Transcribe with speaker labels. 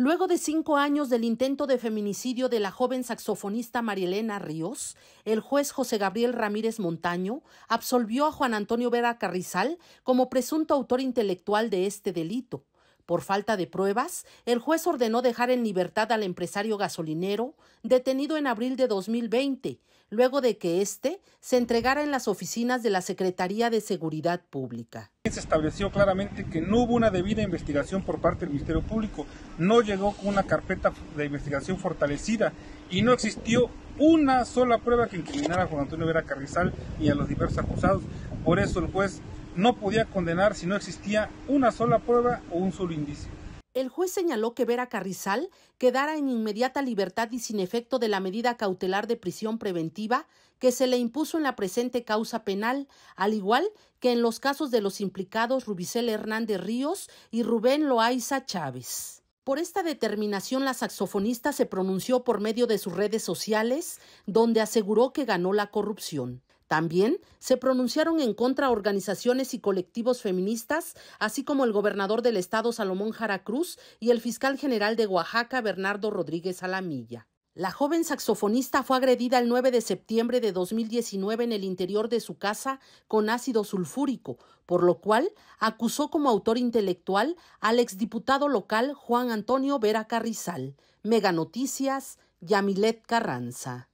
Speaker 1: Luego de cinco años del intento de feminicidio de la joven saxofonista Marielena Ríos, el juez José Gabriel Ramírez Montaño absolvió a Juan Antonio Vera Carrizal como presunto autor intelectual de este delito. Por falta de pruebas, el juez ordenó dejar en libertad al empresario gasolinero, detenido en abril de 2020, luego de que éste se entregara en las oficinas de la Secretaría de Seguridad
Speaker 2: Pública. Se estableció claramente que no hubo una debida investigación por parte del Ministerio Público, no llegó una carpeta de investigación fortalecida y no existió una sola prueba que incriminara a Juan Antonio Vera Carrizal y a los diversos acusados. Por eso el juez no podía condenar si no existía una sola prueba o un solo indicio.
Speaker 1: El juez señaló que Vera Carrizal quedara en inmediata libertad y sin efecto de la medida cautelar de prisión preventiva que se le impuso en la presente causa penal, al igual que en los casos de los implicados Rubicel Hernández Ríos y Rubén Loaiza Chávez. Por esta determinación, la saxofonista se pronunció por medio de sus redes sociales, donde aseguró que ganó la corrupción. También se pronunciaron en contra organizaciones y colectivos feministas, así como el gobernador del estado Salomón Jara Cruz y el fiscal general de Oaxaca Bernardo Rodríguez Alamilla. La joven saxofonista fue agredida el 9 de septiembre de 2019 en el interior de su casa con ácido sulfúrico, por lo cual acusó como autor intelectual al exdiputado local Juan Antonio Vera Carrizal. Mega Noticias, Yamilet Carranza.